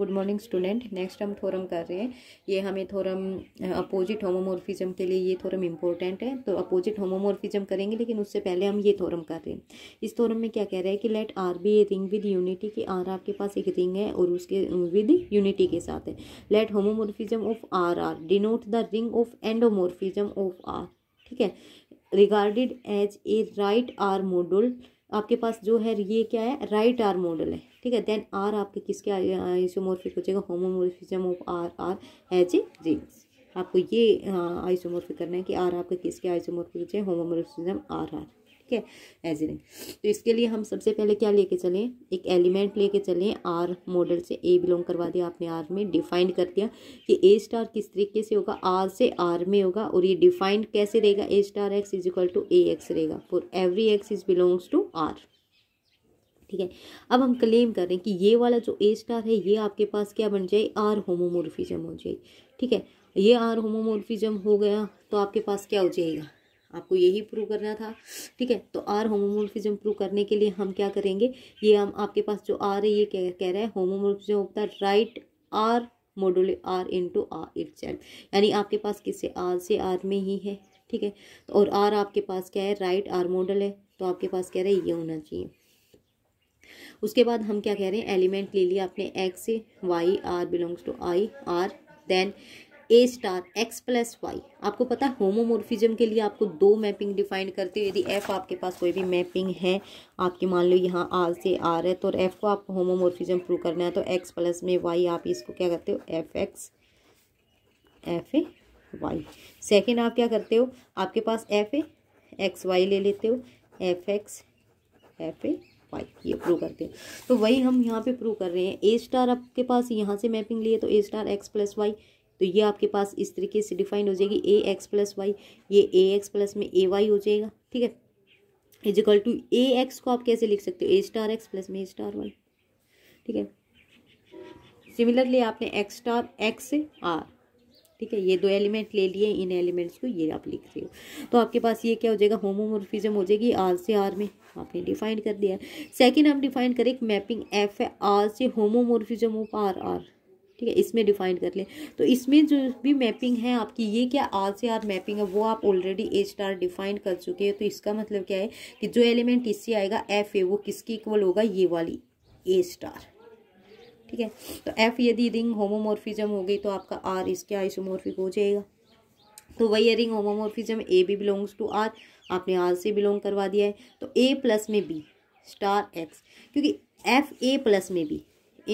Good morning student next हम theorem कर रहे हैं ये हमें थोरम अपोजिट होमोमोर्फिज्म के लिए ये थोरम इंपॉर्टेंट है तो अपोजिट होमोमोर्फिज्म करेंगे लेकिन उससे पहले हम ये थोरम कर रहे हैं इस थोरम में क्या कह रहा है कि let R be a ring with unity की आर आपके पास एक रिंग है और उसके विद यूनिटी के साथ है let homomorphism of R R denote the ring of endomorphism of R ठीक है regarded as a right R module आपके पास जो है ये क्या है राइट आर मॉडल है ठीक है देन आर आपके किसके आइसोमोर्फिक हो जाएगा homomorphism of R R as a rings आपको ये आइसोमोर्फिक करना है कि आर आपके किसके आइसोमोर्फिक हो जाए होमोमोर्फिज्म आर आर ठीक है एज ए रिंग तो इसके लिए हम सबसे पहले क्या लेके चलें एक एलिमेंट लेके चलें आर मॉडल से ए बिलोंग करवा दिया आपने आर में डिफाइंड कर दिया कि ए स्टार किस तरीके से होगा आर से आर में होगा और ये डिफाइंड कैसे रहेगा A star x is equal to A X रहेगा for every X is belongs to R ठीक है अब हम क्लेम कर रहे हैं कि ये वाला जो ए स्टार है ये आपके पास क्या बन जाए आर होमोमोरफिजम हो जाए ठीक है ये आर होमोमोरफिजम हो गया तो आपके पास क्या हो जाएगा आपको यही प्रूव करना था ठीक है तो आर होमोमोरफिजम प्रूव करने के लिए हम क्या करेंगे ये हम आपके पास जो आर है ये कह, कह रहा है होमोमोरफिजम होता है right R module R into R it यानी आपके पास किससे आर से आर में ही है ठीक है तो और आर आपके पास क्या है राइट आर मॉडल है तो आपके पास कह रहा है ये होना चाहिए उसके बाद हम क्या कह रहे हैं एलिमेंट ले लिया आपने x y R belongs to I R then a star x plus y आपको पता है होमोमोर्फिज्म के लिए आपको दो मैपिंग डिफाइन करते हो यदि एफ़ आपके पास कोई भी मैपिंग है आपके मान लो यहाँ आर से आर है तो और एफ़ को आपको होमोमोर्फिज्म प्रूव करना है तो एक्स प्लस में वाई आप इसको क्या करते हो f x f a y second आप क्या करते हो आपके पास एफ ए एक्स वाई ले लेते हो f x f a five ये प्रूव करते हैं तो वही हम यहाँ पे प्रूव कर रहे हैं ए स्टार आपके पास यहाँ से मैपिंग लिए तो a star x plus y तो ये आपके पास इस तरीके से डिफाइन हो जाएगी ए एक्स प्लस वाई ये ए एक्स प्लस में ए वाई हो जाएगा ठीक है इजिकल टू ए एक्स को आप कैसे लिख सकते हो ए स्टार एक्स प्लस में ए स्टार वाई ठीक है सिमिलरली आपने एक्स स्टार एक्स आर ठीक है ये दो एलिमेंट ले लिए इन एलिमेंट्स को ये आप लिख रहे हो तो आपके पास ये क्या हो जाएगा होमोमोर्फिज्म हो जाएगी आर से आर में आपने डिफाइन कर दिया सेकेंड हम डिफाइन करें एक मैपिंग एफ है आर से होमोमोर्फिज्म ऑफ आर आर ठीक है इसमें डिफाइन कर लें तो इसमें जो भी मैपिंग है आपकी ये क्या आर से आर मैपिंग है वो आप ऑलरेडी ए स्टार डिफाइन कर चुके हैं तो इसका मतलब क्या है कि जो एलिमेंट इससे आएगा एफ ए वो किसके इक्वल होगा ये वाली ए स्टार ठीक है तो एफ यदि रिंग होमोमोर्फिज्म हो गई तो आपका आर इसके आइसोमोर्फिक हो जाएगा तो वही ring homomorphism a b belongs to R आपने आर से बिलोंग करवा दिया है तो ए प्लस में बी स्टार एक्स क्योंकि एफ ए प्लस में बी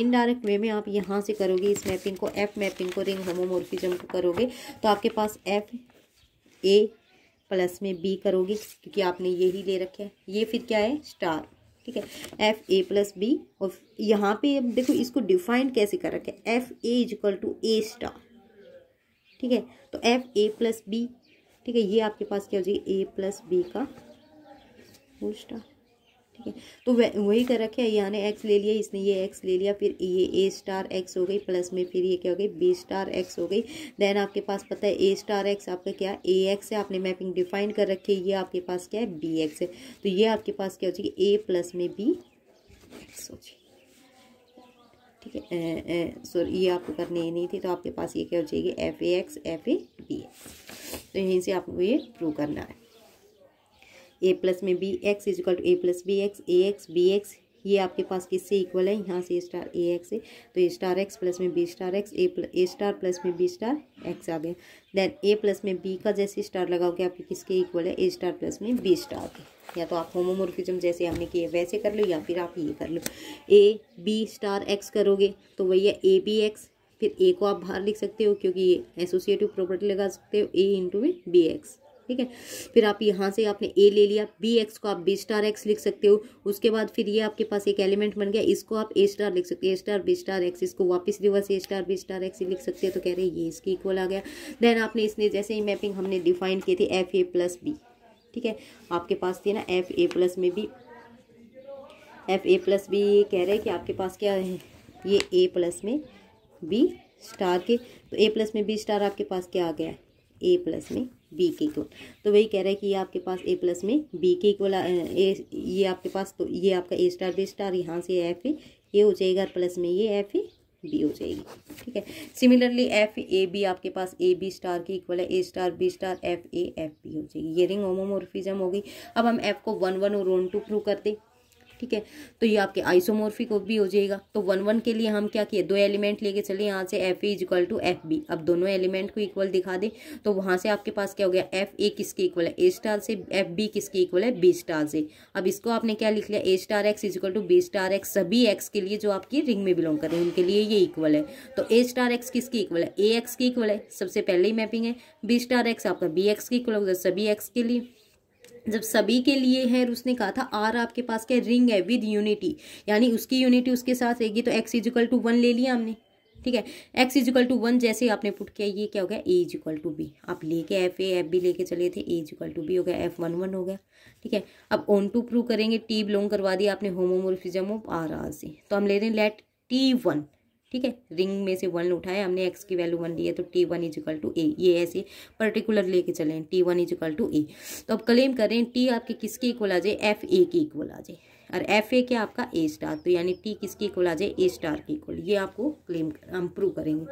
इनडायरेक्ट वे में आप यहाँ से करोगे इस मैपिंग को एफ मैपिंग को रिंग होमोमोर्फिज्म को करोगे तो आपके पास एफ ए प्लस में बी करोगे क्योंकि आपने ये ही ले रखे है ये फिर क्या है स्टार ठीक है एफ ए प्लस बी और यहाँ पे अब देखो इसको डिफाइन कैसे कर रखे f a is equal to a star ठीक है तो एफ ए प्लस बी ठीक है ये आपके पास क्या हो जाएगी ए प्लस बी का होल स्टार ठीक है तो वही कर रखे यहाँ ने एक्स ले लिया इसने ये एक्स ले लिया फिर ये ए स्टार एक्स हो गई प्लस में फिर ये क्या हो गई बी स्टार एक्स हो गई देन आपके पास पता है ए स्टार एक्स आपका क्या ए एक्स है आपने मैपिंग डिफाइन कर रखी है ये आपके पास क्या है बी एक्स है तो ये आपके पास क्या हो जाएगी ए प्लस में बी एक्स हो जाएगी ठीक है सॉरी ये आपको करने ही नहीं थी तो आपके पास ये क्या हो जाएगी f a x f a b x तो यहीं से आपको ये प्रूव करना है ए प्लस में b x is equal to a plus b x a x b x ये आपके पास किससे इक्वल है यहाँ से स्टार ए एक्स है तो ए स्टार एक्स प्लस में b star x a plus a star plus में बी स्टार एक्स आ गया देन ए प्लस में बी का जैसे स्टार लगाओगे आपके किसके इक्वल है ए स्टार प्लस में बी स्टार के या तो आप होमोमोर्फिज्म जैसे हमने किए वैसे कर लो या फिर आप ये कर लो ए बी स्टार एक्स करोगे तो वही है ए बी एक्स फिर ए को आप बाहर लिख सकते हो क्योंकि ये एसोसिएटिव प्रॉपर्टी लगा सकते हो ए इंटू में बी एक्स ठीक है फिर आप यहाँ से आपने ए ले लिया बी एक्स को आप बी स्टार एक्स लिख सकते हो उसके बाद फिर ये आपके पास एक एलिमेंट बन गया इसको आप ए स्टार लिख सकते हो a star b star x इसको वापस reverse a star b star x लिख सकते हो तो कह रहे हैं ये इसकी इक्वल आ गया देन आपने इसने जैसे ही मैपिंग हमने डिफाइन किए थे एफ ए प्लस बी ठीक है आपके पास थी ना एफ ए प्लस में भी एफ ए प्लस भी ये कह रहे हैं कि आपके पास क्या है ये ए प्लस में बी स्टार के तो ए प्लस में बी स्टार आपके पास क्या आ गया है ए प्लस में बी के इक्वल तो वही कह रहा है कि ये आपके पास ए प्लस में बी के इक्वल ए ये आपके पास तो ये आपका ए स्टार बी स्टार यहाँ से एफ ए ये हो जाएगा प्लस में ये एफ ए डी हो जाएगी ठीक है सिमिलरली एफ ए बी आपके पास ए बी स्टार की इक्वल है a star b star f a f b हो जाएगी ये रिंग होमोमोर्फिज्म होगी अब हम एफ को वन वन और वन टू प्रूव करते ठीक है तो ये आपके आइसोमोर्फिक भी हो जाएगा तो वन वन के लिए हम क्या किए दो एलिमेंट लेके चले यहाँ से f a is equal to f b अब दोनों एलिमेंट को इक्वल दिखा दें तो वहाँ से आपके पास क्या हो गया एफ ए किसके इक्वल है ए स्टार से एफ बी किसके इक्वल है बी स्टार से अब इसको आपने क्या लिख लिया a star x is equal to b star x सभी एक्स के लिए जो आपकी रिंग में बिलोंग कर रहे हैं उनके लिए ये इक्वल है तो ए स्टार एक्स किसके इक्वल है ए एक्स के इक्वल है सबसे पहले ही मैपिंग है बी स्टार एक्स आपका बी एक्स के इक्वल होगा सभी एक्स के लिए जब सभी के लिए है उसने कहा था आर आपके पास क्या रिंग है विद यूनिटी यानी उसकी यूनिटी उसके साथ रहेगी तो एक्स इजिकल टू वन ले लिया हमने ठीक है एक्स इजिकल टू वन जैसे आपने पुट किया ये क्या हो गया ए इजिकल टू बी आप लेके एफ ए एफ बी लेके चले थे ए इजिकल टू बी हो गया एफ वन वन हो गया ठीक है अब ओन टू प्रूव करेंगे टी बिलोंग करवा दिया आपने होमोमोरफिजम ऑफ आर आर से तो हम ले रहे हैं लेट टी वन ठीक है रिंग में से वन उठाया हमने एक्स की वैल्यू वन ली है तो t one is equal to a ये ऐसे पर्टिकुलर लेके चले t one is equal to a तो अब क्लेम कर रहे हैं टी आपके किसके इक्वल आ जाए एफ ए के इक्वल आ जाए और एफ ए क्या आपका ए स्टार तो यानी टी किसके इक्वल आ जाए ए स्टार के इक्वल ये आपको क्लेम हम प्रूव करेंगे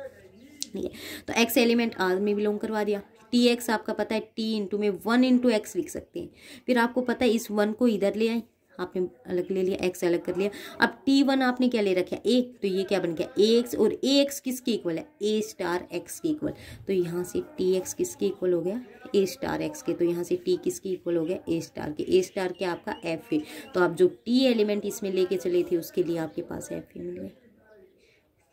ठीक है तो एक्स एलिमेंट आर में बिलोंग करवा दिया टी एक्स आपका पता है टी इंटू में वन इंटू एक्स लिख सकते हैं फिर आपको पता है इस वन को इधर ले आए आपने अलग ले लिया एक्स अलग कर लिया अब टी वन आपने क्या ले रखा है एक तो ये क्या बन गया एक्स और ए एक्स किसके इक्वल है ए स्टार एक्स के इक्वल तो यहाँ से टी एक्स किसके इक्वल हो गया ए स्टार एक्स के तो यहाँ से टी किसके इक्वल हो गया ए स्टार के ए स्टार क्या आपका एफ ए तो आप जो टी एलिमेंट इसमें लेके चले थे उसके लिए आपके पास एफ ए मिल गया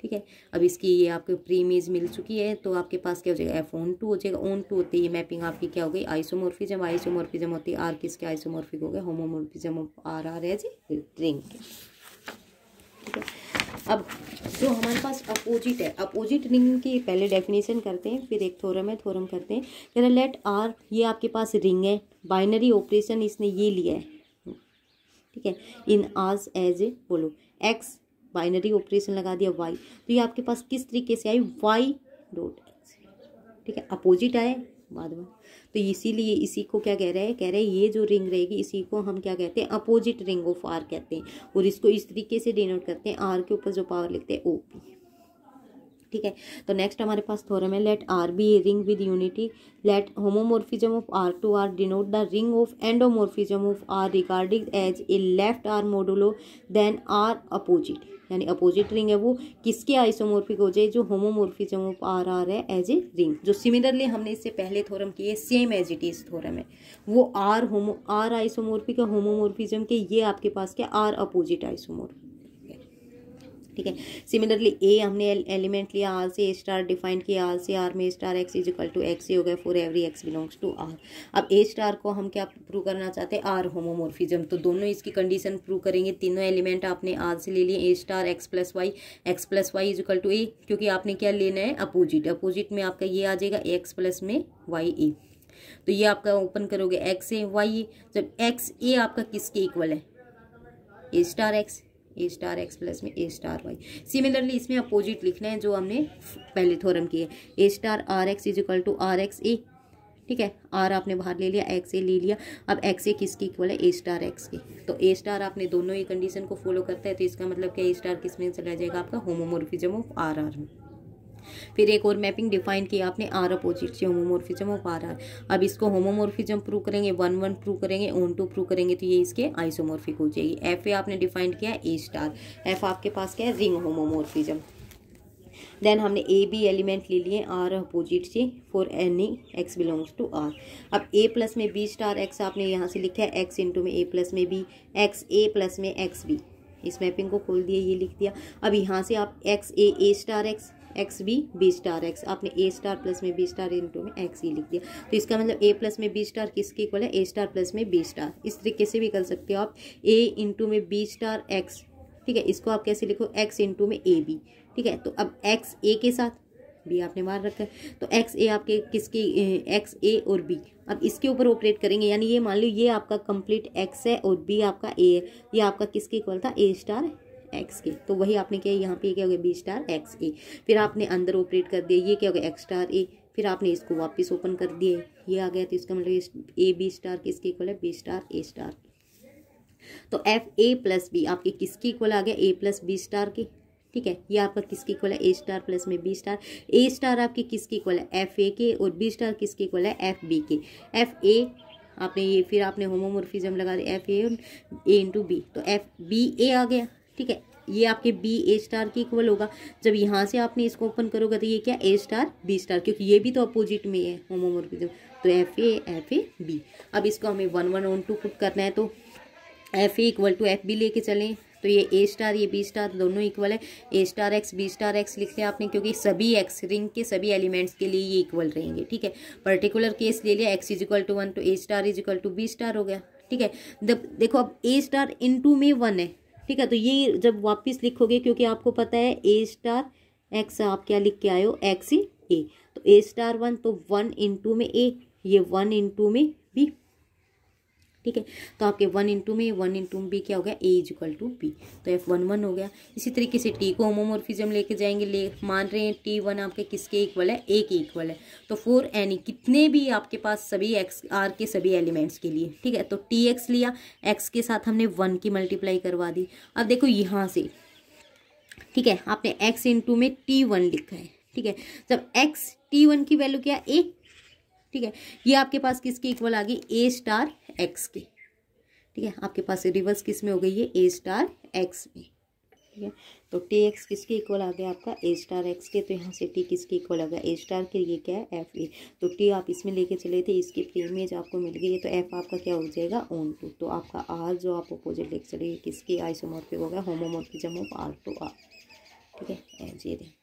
ठीक है अब इसकी ये आपको प्री इमेज मिल चुकी है तो आपके पास क्या हो जाएगा एफ ओन टू हो जाएगा ओन टू होती है ये मैपिंग आपकी क्या हो गई आइसोमोर्फिजम आइसोमोर्फिजम होती है आर किसके आइसोमोर्फिक हो गए होमोमोर्फिज्म आर आर है जी ठीक है अब जो हमारे पास अपोजिट है अपोजिट रिंग की पहले डेफिनेशन करते हैं फिर एक थोरम है थोरम करते हैं कह रहे लेट आर ये आपके पास रिंग है बाइनरी ऑपरेशन इसने ये लिया है ठीक है इन आज एज ए बोलो एक्स बाइनरी ऑपरेशन लगा दिया वाई तो ये आपके पास किस तरीके से आई वाई डॉट एक्स ठीक है अपोजिट आए बाद में तो इसीलिए इसी को क्या कह रहे हैं कह रहे हैं ये जो रिंग रहेगी इसी को हम क्या कहते हैं अपोजिट रिंग ऑफ आर कहते हैं और इसको इस तरीके से डिनोट करते हैं आर के ऊपर जो पावर लिखते हैं ओ पी ठीक है तो नेक्स्ट हमारे पास थोरम है let R be a ring with unity let homomorphism of R to R denote the ring of endomorphism of R regarding as a left R modulo then R opposite यानी opposite ring है वो किसके isomorphic हो जाए जो homomorphism of R R है as a ring जो similarly हमने इससे पहले थोरम किए same as it is theorem है वो R homo are isomorphic homomorphism के ये आपके पास क्या आर अपोजिट आइसोमोर्फिक ठीक है सिमिलरली ए हमने एलिमेंट लिया आर से ए स्टार डिफाइन किया आर से आर में star x is equal to x ही हो गया for every x belongs to R अब ए स्टार को हम क्या प्रूव करना चाहते हैं आर होमोमोर्फिज्म तो दोनों इसकी कंडीशन प्रूव करेंगे तीनों एलिमेंट आपने आर से ले लिए a star x plus y x plus y is equal to a क्योंकि आपने क्या लेना है अपोजिट अपोजिट में आपका ये आ जाएगा एक्स प्लस में वाई ए तो ये आपका ओपन करोगे एक्स ए वाई ए जब एक्स ए आपका किसके इक्वल है a star x a star x plus में ए स्टार वाई सिमिलरली इसमें अपोजिट लिखना है जो हमने पहले थोरम किए a star R x is equal to R x a ठीक है आर आपने बाहर ले लिया एक्स ए ले लिया अब एक्स ए किसकी इक्वल है ए स्टार एक्स की तो ए स्टार आपने दोनों ही कंडीशन को फॉलो करता है तो इसका मतलब क्या ए स्टार किस में चला जाएगा आपका होमोमोरफिजम ऑफ आर आर में फिर एक और मैपिंग डिफाइन किया आपने आर अपोजिट से होमोमोर्फिजम ऑफ आर आर अब इसको होमोमोर्फिजम प्रूव करेंगे वन वन प्रूव करेंगे ओन टू प्रूव करेंगे तो ये इसके आइसोमोर्फिक हो जाएगी एफ ए आपने डिफाइन किया ए स्टार एफ आपके पास क्या है रिंग होमोमोर्फिजम देन हमने ए बी एलिमेंट ले लिए आर अपोजिट से for any x belongs to R अब ए प्लस में बी स्टार एक्स आपने यहाँ से लिखा है एक्स इंटू में ए प्लस में बी एक्स ए प्लस में एक्स बी इस मैपिंग को खोल दिया ये लिख दिया अब यहाँ से आप x a a star x x b b star x आपने ए स्टार प्लस में बी स्टार इंटू में एक्स ई e लिख दिया तो इसका मतलब ए प्लस में बी स्टार किसके इक्वल है ए स्टार प्लस में बी स्टार इस तरीके से भी कर सकते हो आप ए इंटू में बी स्टार एक्स ठीक है इसको आप कैसे लिखो एक्स इंटू में ए बी ठीक है तो अब एक्स ए के साथ बी आपने मार रखा है तो एक्स ए आपके किसकी एक्स ए और बी अब इसके ऊपर ऑपरेट करेंगे यानी ये मान लो ये आपका कंप्लीट एक्स है और बी आपका ए है ये आपका किसके इक्वल था ए स्टार एक्स के e। तो वही आपने किया यहाँ पे क्या हो गया बी स्टार एक्स ए फिर आपने अंदर ऑपरेट कर दिया ये क्या हो गया एक्स स्टार ए फिर आपने इसको वापस ओपन कर दिया ये आ गया तो इसका मतलब ए बी स्टार किसके इक्वल है बी स्टार ए स्टार तो एफ ए प्लस बी आपके किसके इक्वल आ गया ए प्लस बी स्टार के ठीक है ये आपका किसके इक्वल है ए स्टार प्लस में बी स्टार ए स्टार आपके किसके इक्वल है एफ ए के और बी स्टार किसके इक्वल है एफ बी के एफ ए आपने ये फिर आपने होमोमोर्फिज्म लगा दिया f a a into b तो एफ बी ए आ गया ठीक है ये आपके बी ए स्टार के इक्वल होगा जब यहाँ से आपने इसको ओपन करोगे तो ये क्या ए स्टार बी स्टार क्योंकि ये भी तो अपोजिट में है होमोमोर्फिज्म तो f a f a b अब इसको हमें one one onto put करना है तो f a is equal to f b लेके चलें तो ये ए स्टार ये बी स्टार तो दोनों इक्वल है a star x b star x लिख लिया आपने क्योंकि सभी एक्स रिंग के सभी एलिमेंट्स के लिए ये इक्वल रहेंगे ठीक है पर्टिकुलर केस ले लिया x is equal to one तो a star is equal to b star हो गया ठीक है जब देखो अब ए स्टार इन टू में वन है ठीक है तो ये जब वापस लिखोगे क्योंकि आपको पता है ए स्टार एक्स आप क्या लिख के आए हो एक्स ही ए तो ए स्टार वन तो वन इन टू में ए ये वन इन टू में ठीक है तो आपके वन इंटू में वन इंटू में बी क्या हो गया a is equal to b तो एफ वन वन हो गया इसी तरीके से टी को होमोमोरफिजम लेके जाएंगे ले मान रहे हैं टी वन आपके किसके इक्वल है ए के इक्वल है तो फोर एनी कितने भी आपके पास सभी एक्स आर के सभी एलिमेंट्स के लिए ठीक है तो टी एक्स लिया एक्स के साथ हमने वन की मल्टीप्लाई करवा दी अब देखो यहाँ से ठीक है आपने एक्स टू में टी वन लिखा है ठीक है जब एक्स टी वन की वैल्यू क्या ए ठीक है ये आपके पास किसकी इक्वल आ गई ए स्टार एक्स की ठीक है आपके पास रिवर्स किस में हो गई है ए स्टार एक्स में ठीक है तो टी एक्स किसके इक्वल आ गया आपका ए स्टार एक्स के तो यहाँ से टी किसके इक्वल आ गया ए स्टार के लिए क्या है एफ ए तो टी आप इसमें लेके चले थे इसकी प्री इमेज आपको मिल गई है तो एफ आपका क्या हो जाएगा ओन टू तो आपका आर जो आप अपोजिट लेके चले किसके आइसोमॉर्फिक हो गया homomorphism of R to R ठीक है जी रहे